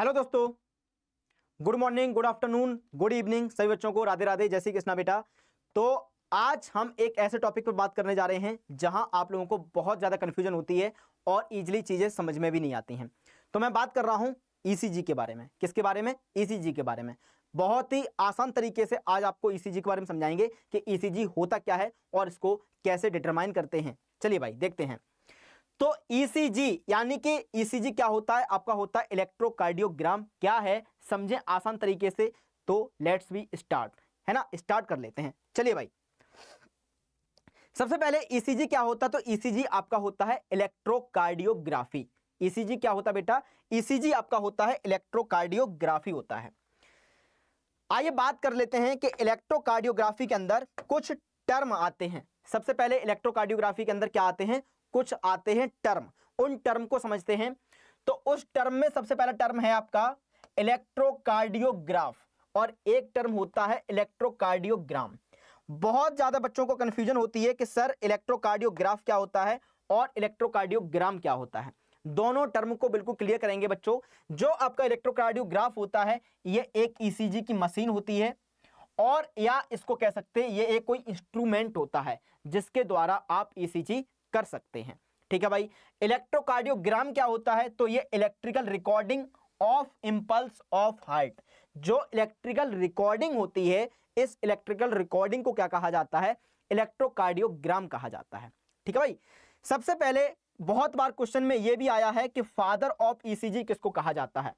hello दोस्तों good morning good afternoon good evening सभी बच्चों को राधे राधे जय श्री कृष्णा बेटा तो आज हम एक ऐसे टॉपिक पर बात करने जा रहे हैं जहां आप लोगों को बहुत ज़्यादा कन्फ्यूजन होती है और इजिली चीज़ें समझ में भी नहीं आती हैं तो मैं बात कर रहा हूँ ई e के बारे में किसके बारे में ई e के बारे में बहुत ही आसान तरीके से आज आपको ई e के बारे में समझाएंगे कि ई होता क्या है और इसको कैसे डिटरमाइन करते हैं चलिए भाई देखते हैं तो ईसीजी e यानी कि ईसीजी e क्या होता है आपका होता है इलेक्ट्रोकार्डियोग्राम क्या है समझें आसान तरीके से तो लेट्स बी स्टार्ट है ना स्टार्ट कर लेते हैं चलिए भाई सबसे पहले ईसीजी e क्या होता है तो ईसीजी आपका होता है इलेक्ट्रोकार्डियोग्राफी ईसीजी क्या होता है बेटा ईसीजी आपका होता है इलेक्ट्रोकार्डियोग्राफी होता है आइए बात कर लेते हैं कि इलेक्ट्रोकार्डियोग्राफी के अंदर कुछ टर्म आते हैं सबसे पहले इलेक्ट्रोकार्डियोग्राफी के अंदर क्या आते हैं कुछ आते हैं टर्म उन टर्म को समझते हैं तो उस टर्म में सबसे पहला टर्म है आपका इलेक्ट्रोकार्डियोग्राफ और एक टर्म होता है इलेक्ट्रोकार्डियोग्राम बहुत ज़्यादा बच्चों को कंफ्यूजन होती है कि सर इलेक्ट्रोकार्डियोग्राफ क्या होता है और इलेक्ट्रोकार्डियोग्राम क्या होता है दोनों टर्म को बिल्कुल क्लियर करेंगे बच्चों जो आपका इलेक्ट्रोकार्डियोग्राफ होता है ये एक ईसीजी e की मशीन होती है और या इसको कह सकते हैं ये एक कोई इंस्ट्रूमेंट होता है जिसके द्वारा आप ईसीजी e कर सकते हैं ठीक है भाई इलेक्ट्रोकार्डियोग्राम क्या होता है तो ये electrical recording of impulse of heart जो इलेक्ट्रिकल रिकॉर्डिंग होती है इस इलेक्ट्रिकल रिकॉर्डिंग को क्या कहा जाता है इलेक्ट्रोकार्डियोग्राम कहा जाता है ठीक है भाई सबसे पहले बहुत बार क्वेश्चन में यह भी आया है कि फादर ऑफ ईसीजी किसको कहा जाता है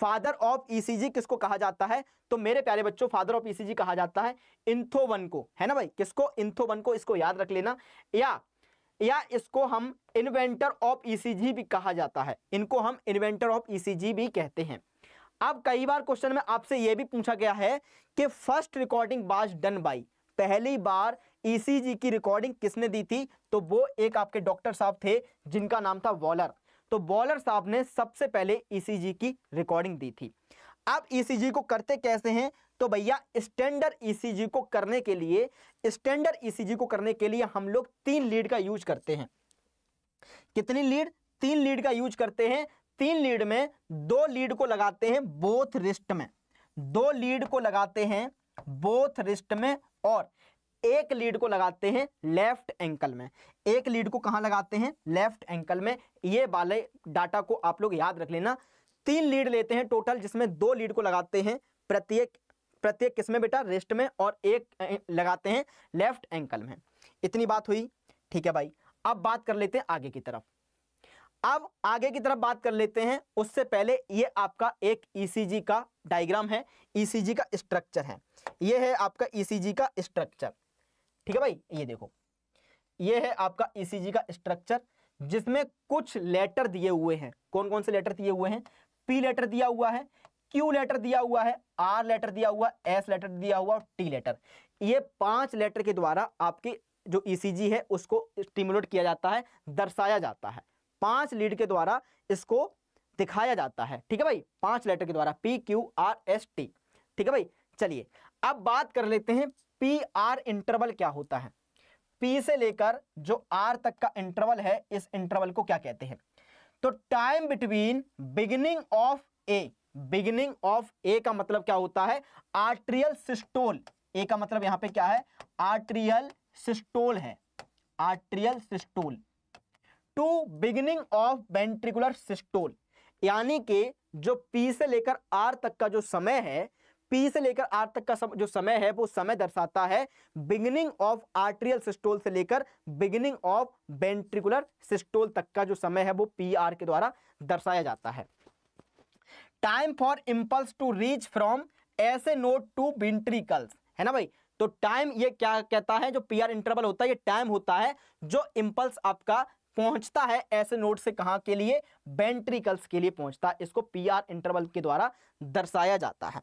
फादर ऑफ ईसीजी किसको कहा जाता है तो मेरे प्यारे बच्चों फादर ऑफ ईसीजी कहा जाता है इंथोवन को है ना भाई किसको इंथोवन को इसको याद रख लेना या या इसको हम इन्वेंटर ऑफ ईसीजी भी कहा जाता है इनको हम इन्वेंटर ऑफ ईसीजी भी कहते हैं अब कई बार क्वेश्चन में आपसे यह भी पूछा गया है कि first recording was done by पहली बार ईसीजी e की रिकॉर्डिंग किसने दी थी तो वो एक आपके डॉक्टर साहब थे जिनका नाम था वॉलर तो बॉलर साहब ने सबसे पहले ईसीजी e की रिकॉर्डिंग दी थी अब ईसीजी e को करते कैसे हैं तो भैया स्टैंडर्ड ईसीजी e को करने के लिए स्टैंडर्ड ईसीजी e को करने के लिए हम लोग तीन लीड का यूज करते हैं कितनी लीड तीन लीड का यूज करते हैं तीन लीड में दो लीड को लगाते हैं बोथ रिस्ट में दो लीड को लगाते हैं बोथ रिस्ट में और एक लीड को लगाते हैं लेफ्ट एंकल में एक लीड को कहां लगाते हैं लेफ्ट एंकल में ये वाले डाटा को आप लोग याद रख लेना तीन लीड लेते हैं टोटल जिसमें दो लीड को लगाते हैं प्रत्येक प्रत्येक किस में बेटा रेस्ट में और एक लगाते हैं लेफ्ट एंकल में इतनी बात हुई ठीक है भाई अब बात कर लेते हैं आगे की तरफ अब आगे की तरफ बात कर लेते हैं उससे पहले ये आपका एक ईसीजी e का डायग्राम है ईसीजी e का स्ट्रक्चर है ये है आपका ईसीजी e का स्ट्रक्चर ठीक है भाई ये देखो ये है आपका ईसीजी का स्ट्रक्चर जिसमें कुछ लेटर दिए हुए हैं कौन कौन से लेटर दिए हुए हैं पी लेटर दिया हुआ है क्यू लेटर दिया हुआ है आर लेटर दिया हुआ एस लेटर दिया हुआ टी लेटर ये पांच लेटर के द्वारा आपकी जो ईसीजी है उसको स्टिमुलेट किया जाता है दर्शाया जाता है पांच लीड के द्वारा इसको दिखाया जाता है ठीक है भाई पांच लेटर के द्वारा P Q R S T ठीक है भाई चलिए अब बात कर लेते हैं पी आर इंटरवल क्या होता है पी से लेकर जो आर तक का इंटरवल है इस इंटरवल को क्या कहते हैं तो time between beginning of A beginning of A का मतलब क्या होता है आर्ट्रियल सिस्टोल ए का मतलब यहां पे क्या है आर्ट्रियल सिस्टोल है atrial systole to beginning of ventricular systole यानी कि जो पी से लेकर आर तक का जो समय है पी से लेकर आर तक का जो समय है वो समय दर्शाता है बिगिनिंग ऑफ आर्ट्रियल सिस्टोल से लेकर बिगिनिंग ऑफ वेंट्रिकुलर सिस्टोल तक का जो समय है वो पी आर के द्वारा दर्शाया जाता है time for impulse to reach from SA node to ventricles है ना भाई तो टाइम ये क्या कहता है जो पीआर इंटरवल होता है ये टाइम होता है जो इम्पल्स आपका पहुंचता है ऐसे नोट से कहां के लिए बेंट्रिकल्स के लिए पहुंचता है इसको पीआर इंटरवल के द्वारा दर्शाया जाता है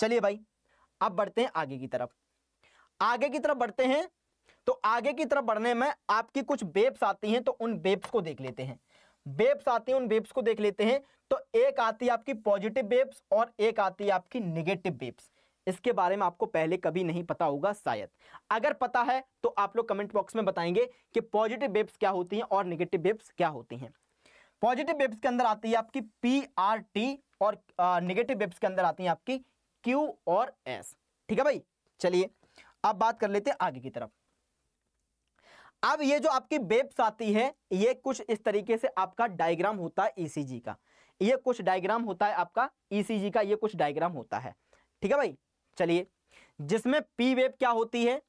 चलिए भाई अब बढ़ते हैं आगे की तरफ आगे की तरफ बढ़ते हैं तो आगे की तरफ बढ़ने में आपकी कुछ बेब्स आती हैं तो उन बेब्स को देख लेते हैं वेब्स आती हैं उन वेब्स को देख लेते हैं तो एक आती है आपकी पॉजिटिव वेब्स और एक आती है आपकी निगेटिव वेब्स इसके बारे में आपको पहले कभी नहीं पता होगा शायद अगर पता है तो आप लोग कमेंट बॉक्स में बताएंगे कि पॉजिटिव वेब्स क्या होती हैं और निगेटिव वेब्स क्या होती हैं पॉजिटिव वेब्स के अंदर आती है आपकी पी आर टी और निगेटिव वेब्स के अंदर आती है आपकी क्यू और एस ठीक है भाई चलिए अब बात कर लेते हैं आगे की तरफ अब ये जो आपकी बेब्स आती है ये कुछ इस तरीके से आपका डायग्राम होता है ईसीजी e का ये कुछ डायग्राम होता है आपका ईसीजी e का ये कुछ डायग्राम होता है ठीक है भाई चलिए जिसमें पी वेब क्या होती है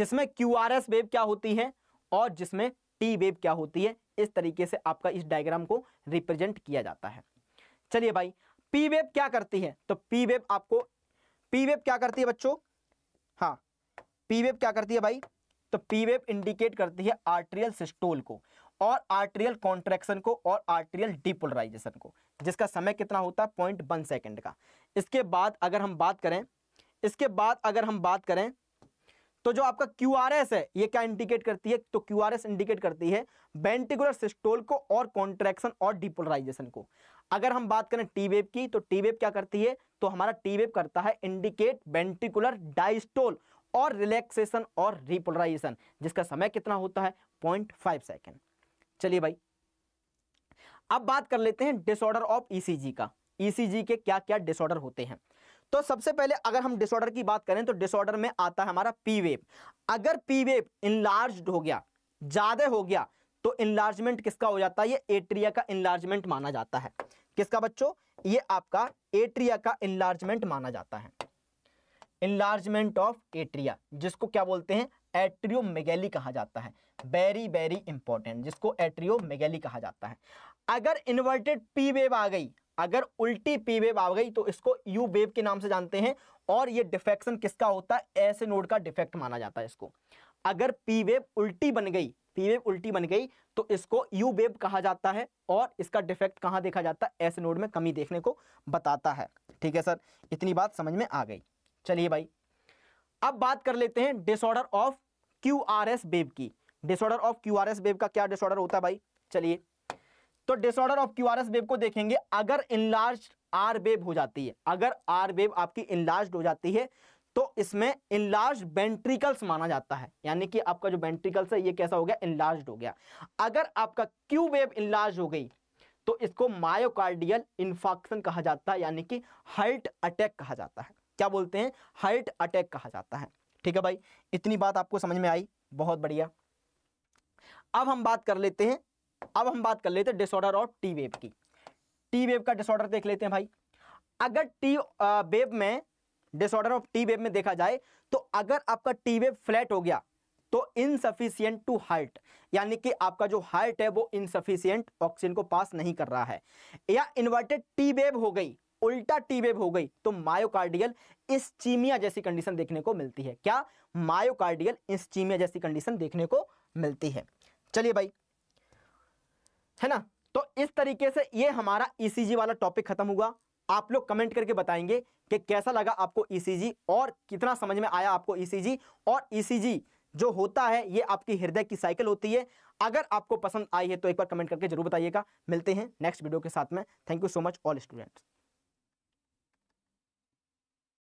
जिसमें क्यू आर एस वेब क्या होती है और जिसमें टी वेब क्या होती है इस तरीके से आपका इस डायग्राम को रिप्रेजेंट किया जाता है चलिए भाई पी वेब क्या करती है तो पी वेब आपको पी वेब क्या करती है बच्चों हाँ पी वेब क्या करती है भाई तो पी वेव इंडिकेट करती है आर्ट्रियल सिस्टोल को और आर्ट्रियल कॉन्ट्रेक्शन को और आर्ट्रियल डिपोलराइजेशन को जिसका समय कितना होता है पॉइंट वन सेकेंड का इसके बाद अगर हम बात करें इसके बाद अगर हम बात करें तो जो आपका क्यू आर एस है ये क्या इंडिकेट करती है तो क्यू आर एस इंडिकेट करती है वेंटिकुलर सिस्टोल को और कॉन्ट्रेक्शन और डिपोलराइजेशन को अगर हम बात करें टी वेव की तो टी वेव क्या करती है तो हमारा टी वेव करता है इंडिकेट वेंटिकुलर डाइस्टोल और रिलैक्सेशन और रिपोलराइजेशन जिसका समय कितना होता है पॉइंट फाइव सेकेंड चलिए भाई अब बात कर लेते हैं डिसऑर्डर ऑफ ईसीजी का ईसीजी e के क्या क्या डिसऑर्डर होते हैं तो सबसे पहले अगर हम डिसऑर्डर की बात करें तो डिसऑर्डर में आता है हमारा पी वेव अगर पी वेव इनलार्ज हो गया ज़्यादा हो गया तो इनलार्जमेंट किसका हो जाता है ये एट्रिया का इनलार्जमेंट माना जाता है किसका बच्चों ये आपका एट्रिया का इनलार्जमेंट माना जाता है इनलार्जमेंट ऑफ एट्रिया जिसको क्या बोलते हैं एट्रियो मेगैली कहा जाता है वेरी वेरी इंपॉर्टेंट जिसको एट्रियो मेगैली कहा जाता है अगर इन्वर्टेड पी वेव आ गई अगर उल्टी पी वेव आ गई तो इसको यू वेव के नाम से जानते हैं और ये डिफेक्शन किसका होता है ऐसे नोड का डिफेक्ट माना जाता है इसको अगर पी वेव उल्टी बन गई पी वेव उल्टी बन गई तो इसको यू वेव कहा जाता है और इसका डिफेक्ट कहाँ देखा जाता है ऐसे नोड में कमी देखने को बताता है ठीक है सर इतनी बात समझ में आ गई चलिए भाई अब बात कर लेते हैं disorder of Q R S wave की disorder of Q R S wave का क्या डिसऑर्डर होता है भाई चलिए तो disorder of Q R S wave को देखेंगे अगर इनलार्ज आर बेब हो जाती है अगर आर बेब आपकी इनलार्ज हो जाती है तो इसमें इनलार्ज वेंट्रिकल्स माना जाता है यानी कि आपका जो वेंट्रिकल्स है ये कैसा हो गया इनलार्ज हो गया अगर आपका क्यू वेब इनलार्ज हो गई तो इसको मायोकार्डियल इन्फॉक्शन कहा जाता है यानी कि हर्ट अटैक कहा जाता है क्या बोलते हैं हार्ट अटैक कहा जाता है ठीक है भाई इतनी बात आपको समझ में आई बहुत बढ़िया अब हम बात कर लेते हैं अब हम बात कर लेते हैं डिसऑर्डर ऑफ टी वेव की टी वेव का डिसऑर्डर देख लेते हैं भाई अगर टी वेव में डिसऑर्डर ऑफ टी वेव में देखा जाए तो अगर आपका टी वेव फ्लैट हो गया तो इनसफिशियंट टू हार्ट यानी कि आपका जो हार्ट है वो इनसफिशियंट ऑक्सीजन को पास नहीं कर रहा है या इन्वर्टेड टी वेव हो गई उल्टा टीवेव हो गई तो मायोकार्डियल इस्चीमिया जैसी कंडीशन देखने को मिलती है क्या मायोकार्डियल इस्चीमिया जैसी कंडीशन देखने को मिलती है चलिए भाई है ना तो इस तरीके से ये हमारा ईसीजी e वाला टॉपिक खत्म हुआ आप लोग कमेंट करके बताएंगे कि कैसा लगा आपको ईसीजी e और कितना समझ में आया आपको ईसीजी e और ईसीजी जो होता है ये आपकी हृदय की साइकिल होती है अगर आपको पसंद आई है तो एक बार कमेंट करके जरूर बताइएगा मिलते हैं नेक्स्ट वीडियो के साथ में thank you so much all students